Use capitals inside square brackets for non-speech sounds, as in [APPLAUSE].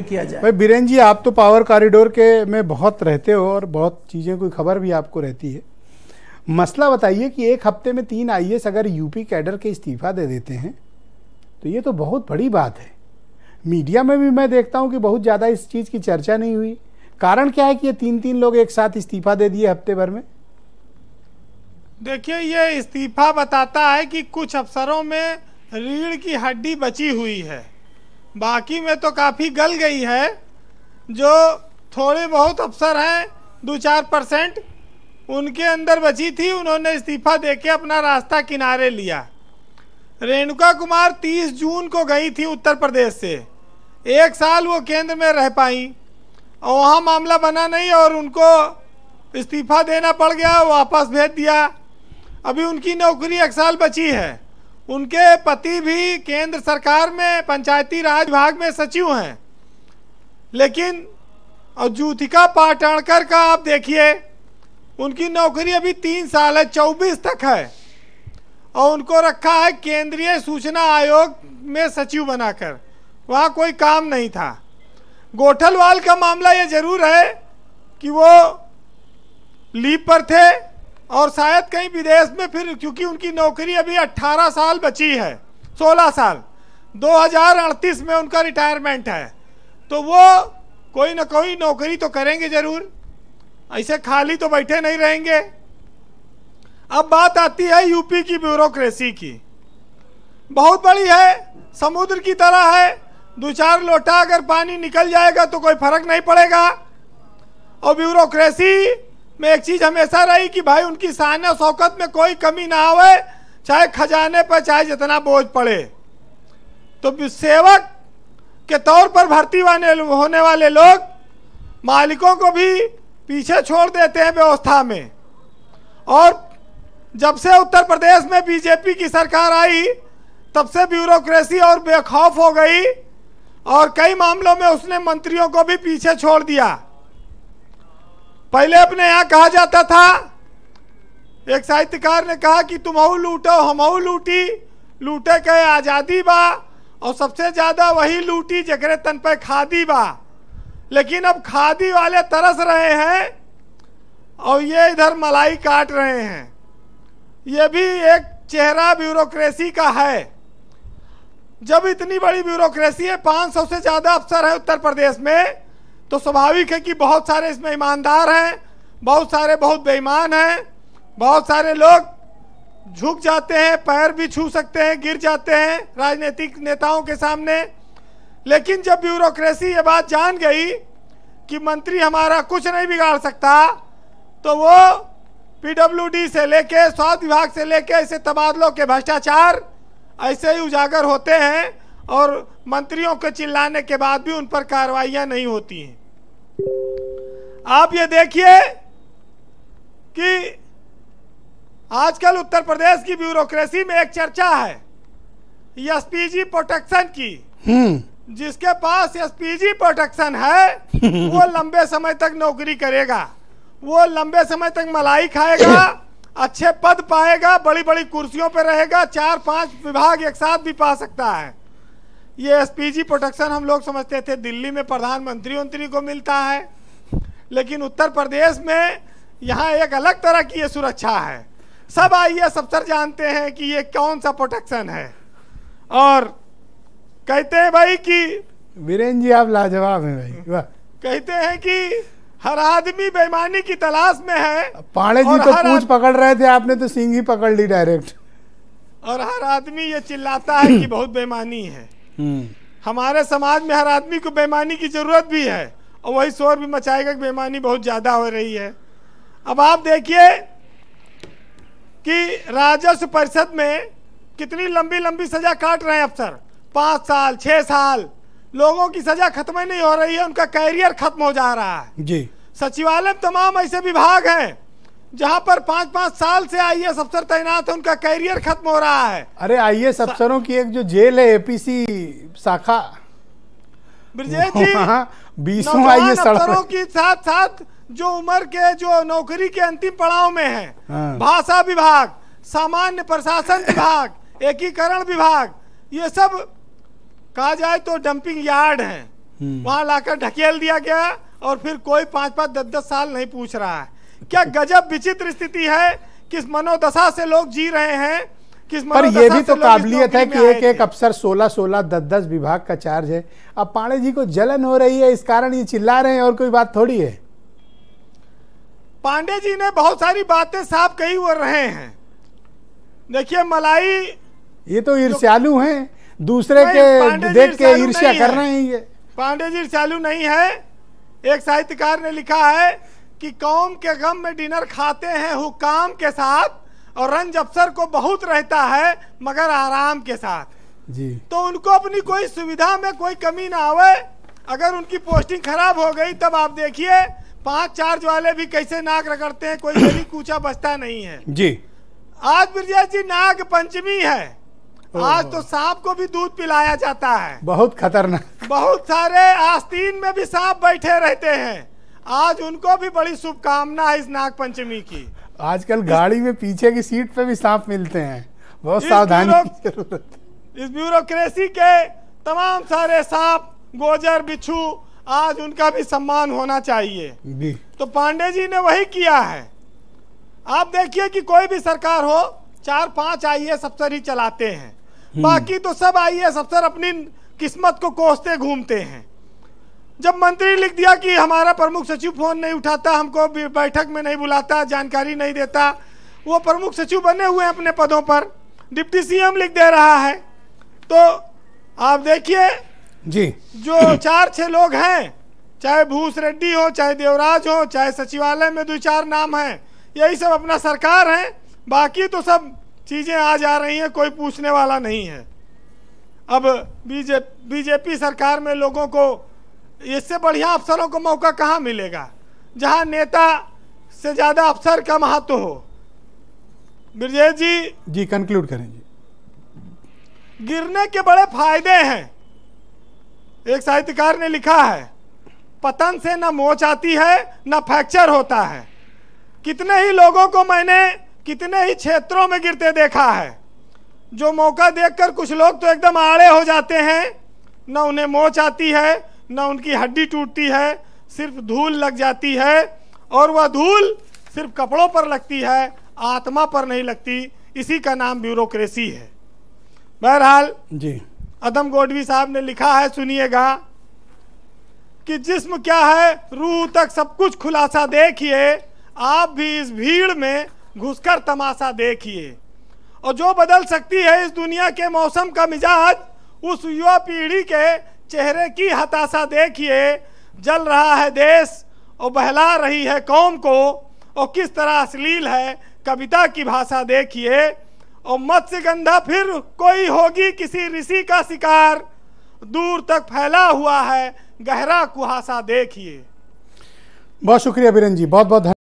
किया जाए भाई बीरेन जी आप तो पावर कॉरिडोर के में बहुत रहते हो और बहुत चीज़ें कोई खबर भी आपको रहती है मसला बताइए कि एक हफ्ते में तीन आई अगर यूपी कैडर के इस्तीफा दे देते हैं तो ये तो बहुत बड़ी बात है मीडिया में भी मैं देखता हूँ कि बहुत ज़्यादा इस चीज़ की चर्चा नहीं हुई कारण क्या है कि ये तीन तीन लोग एक साथ इस्तीफा दे दिए हफ्ते भर में देखिए ये इस्तीफा बताता है कि कुछ अफसरों में रीढ़ की हड्डी बची हुई है बाकी में तो काफ़ी गल गई है जो थोड़े बहुत अफसर हैं दो चार परसेंट उनके अंदर बची थी उन्होंने इस्तीफा देके अपना रास्ता किनारे लिया रेणुका कुमार 30 जून को गई थी उत्तर प्रदेश से एक साल वो केंद्र में रह पाई और वहाँ मामला बना नहीं और उनको इस्तीफा देना पड़ गया वापस भेज दिया अभी उनकी नौकरी एक साल बची है उनके पति भी केंद्र सरकार में पंचायती राज विभाग में सचिव हैं लेकिन अजूथिका पाटणकर का आप देखिए उनकी नौकरी अभी तीन साल है चौबीस तक है और उनको रखा है केंद्रीय सूचना आयोग में सचिव बनाकर वहाँ कोई काम नहीं था गोठलवाल का मामला ये जरूर है कि वो लीप पर थे और शायद कहीं विदेश में फिर क्योंकि उनकी नौकरी अभी 18 साल बची है 16 साल दो में उनका रिटायरमेंट है तो वो कोई ना कोई नौकरी तो करेंगे ज़रूर ऐसे खाली तो बैठे नहीं रहेंगे अब बात आती है यूपी की ब्यूरोक्रेसी की बहुत बड़ी है समुद्र की तरह है दो चार लोटा अगर पानी निकल जाएगा तो कोई फर्क नहीं पड़ेगा और ब्यूरोक्रेसी में एक चीज हमेशा रही कि भाई उनकी शान शौकत में कोई कमी ना हो चाहे खजाने पर चाहे जितना बोझ पड़े तो सेवक के तौर पर भर्ती होने वाले लोग मालिकों को भी पीछे छोड़ देते हैं व्यवस्था में और जब से उत्तर प्रदेश में बीजेपी की सरकार आई तब से ब्यूरोक्रेसी और बेखौफ हो गई और कई मामलों में उसने मंत्रियों को भी पीछे छोड़ दिया पहले अपने यहां कहा जाता था एक साहित्यकार ने कहा कि तुम और लूटो हम और लूटी लूटे के आज़ादी बा और सबसे ज़्यादा वही लूटी जकरे तन पर खादी बा लेकिन अब खादी वाले तरस रहे हैं और ये इधर मलाई काट रहे हैं ये भी एक चेहरा ब्यूरोक्रेसी का है जब इतनी बड़ी ब्यूरोक्रेसी है 500 से ज़्यादा अफसर है उत्तर प्रदेश में तो स्वाभाविक है कि बहुत सारे इसमें ईमानदार हैं बहुत सारे बहुत बेईमान हैं बहुत सारे लोग झुक जाते हैं पैर भी छू सकते हैं गिर जाते हैं राजनीतिक नेताओं के सामने लेकिन जब ब्यूरोक्रेसी ये बात जान गई कि मंत्री हमारा कुछ नहीं बिगाड़ सकता तो वो पीडब्ल्यूडी से लेके स्वास्थ्य विभाग से लेके ऐसे तबादलों के भ्रष्टाचार ऐसे ही उजागर होते हैं और मंत्रियों के चिल्लाने के बाद भी उन पर कार्रवाइयाँ नहीं होती हैं आप ये देखिए कि आजकल उत्तर प्रदेश की ब्यूरोक्रेसी में एक चर्चा है एसपीजी प्रोटेक्शन की हम्म। जिसके पास एसपीजी प्रोटेक्शन है वो [LAUGHS] लंबे समय तक नौकरी करेगा वो लंबे समय तक मलाई खाएगा अच्छे पद पाएगा बड़ी बड़ी कुर्सियों पर रहेगा चार पांच विभाग एक साथ भी पा सकता है ये एसपीजी प्रोटेक्शन हम लोग समझते थे दिल्ली में प्रधानमंत्री मंत्री को मिलता है लेकिन उत्तर प्रदेश में यहाँ एक अलग तरह की ये सुरक्षा है सब आई अफसर जानते हैं कि ये कौन सा प्रोटेक्शन है और कहते हैं भाई कि वीरेन जी आप लाजवाब हैं भाई वाह कहते हैं कि हर आदमी बेईमानी की तलाश में है पाड़े जी तो पूछ पकड़ रहे थे आपने तो सिंह ही पकड़ ली डायरेक्ट और हर आदमी ये चिल्लाता है कि बहुत बेईमानी है हम्म। हमारे समाज में हर आदमी को बेईमानी की जरूरत भी है और वही शोर भी मचाएगा कि बेमानी बहुत ज़्यादा हो रही है अब आप देखिए कि राजस्व परिषद में कितनी लंबी लंबी सज़ा काट रहे हैं अफसर पाँच साल छह साल लोगों की सज़ा खत्म ही नहीं हो रही है उनका कैरियर खत्म हो जा रहा है जी सचिवालय में तमाम ऐसे विभाग हैं जहाँ पर पांच पाँच साल से आई एस अफसर तैनात है उनका कैरियर खत्म हो रहा है अरे आई एस अफसरों की एक जो जेल है एपीसी शाखा ब्रजेश जी बीसवा ये की साथ साथ जो उम्र के जो नौकरी के अंतिम पड़ाव में है हाँ। भाषा विभाग सामान्य प्रशासन [COUGHS] विभाग एकीकरण विभाग ये सब कहा जाए तो डंपिंग यार्ड है वहां लाकर ढकेल दिया गया और फिर कोई पांच पांच दस दस साल नहीं पूछ रहा है क्या गजब विचित्र स्थिति है किस मनोदशा से लोग जी रहे हैं पर ये भी तो काबिलियत है कि एक एक अफसर सोलह सोलह दस दस विभाग का चार्ज है अब पांडे जी को जलन हो रही है इस कारण ये चिल्ला रहे हैं और कोई बात थोड़ी है पांडे जी ने बहुत सारी बातें साफ कही हुए रहे हैं देखिए मलाई ये तो ईर्ष्यालु हैं दूसरे के देख के ईर्ष्या कर रहे हैं ये पांडे जी ईर्ष्यालु नहीं है एक साहित्यकार ने लिखा है कि कौम के गम में डिनर खाते हैं हुकाम के साथ और रंज अफसर को बहुत रहता है मगर आराम के साथ जी तो उनको अपनी कोई सुविधा में कोई कमी ना आवे अगर उनकी पोस्टिंग खराब हो गई तब आप देखिए पांच चार्ज वाले भी कैसे नाक रगड़ते हैं कोई गली कूचा बचता नहीं है जी आज ब्रजेश जी नाग पंचमी है आज तो सांप को भी दूध पिलाया जाता है बहुत खतरनाक बहुत सारे आस्तीन में भी सांप बैठे रहते हैं आज उनको भी बड़ी शुभकामना है इस नाग पंचमी की आजकल गाड़ी में पीछे की सीट पे भी सांप मिलते हैं बहुत सावधानी इस ब्यूरोक्रेसी के तमाम सारे सांप गोजर बिच्छू आज उनका भी सम्मान होना चाहिए तो पांडे जी ने वही किया है आप देखिए कि कोई भी सरकार हो चार पांच आई एस अफसर ही चलाते हैं हम्म। बाकी तो सब आई एस अफसर अपनी किस्मत को कोसते घूमते हैं जब मंत्री लिख दिया कि हमारा प्रमुख सचिव फोन नहीं उठाता हमको बैठक में नहीं बुलाता जानकारी नहीं देता वो प्रमुख सचिव बने हुए हैं अपने पदों पर डिप्टी सीएम लिख दे रहा है तो आप देखिए जी जो चार छह लोग हैं चाहे भूस रेड्डी हो चाहे देवराज हो चाहे सचिवालय में दो चार नाम है यही सब अपना सरकार है बाकी तो सब चीज़ें आ जा रही है कोई पूछने वाला नहीं है अब बीजेपी बीजेपी सरकार में लोगों को इससे बढ़िया अफसरों को मौका कहाँ मिलेगा जहाँ नेता से ज़्यादा अफसर का महत्व हो ब्रजेश जी जी कंक्लूड करें जी गिरने के बड़े फायदे हैं एक साहित्यकार ने लिखा है पतन से ना मोच आती है ना फ्रैक्चर होता है कितने ही लोगों को मैंने कितने ही क्षेत्रों में गिरते देखा है जो मौका देखकर कुछ लोग तो एकदम आड़े हो जाते हैं ना उन्हें मोच आती है ना उनकी हड्डी टूटती है सिर्फ धूल लग जाती है और वह धूल सिर्फ कपड़ों पर लगती है आत्मा पर नहीं लगती इसी का नाम ब्यूरोक्रेसी है बहरहाल जी अदम गोडवी साहब ने लिखा है सुनिएगा कि जिस्म क्या है रूह तक सब कुछ खुलासा देखिए आप भी इस भीड़ में घुसकर तमाशा देखिए और जो बदल सकती है इस दुनिया के मौसम का मिजाज उस युवा पीढ़ी के चेहरे की हताशा देखिए जल रहा है देश और बहला रही है कौम को और किस तरह अश्लील है कविता की भाषा देखिए और गंधा फिर कोई होगी किसी ऋषि का शिकार दूर तक फैला हुआ है गहरा कुहासा देखिए बहुत शुक्रिया बिरन जी बहुत बहुत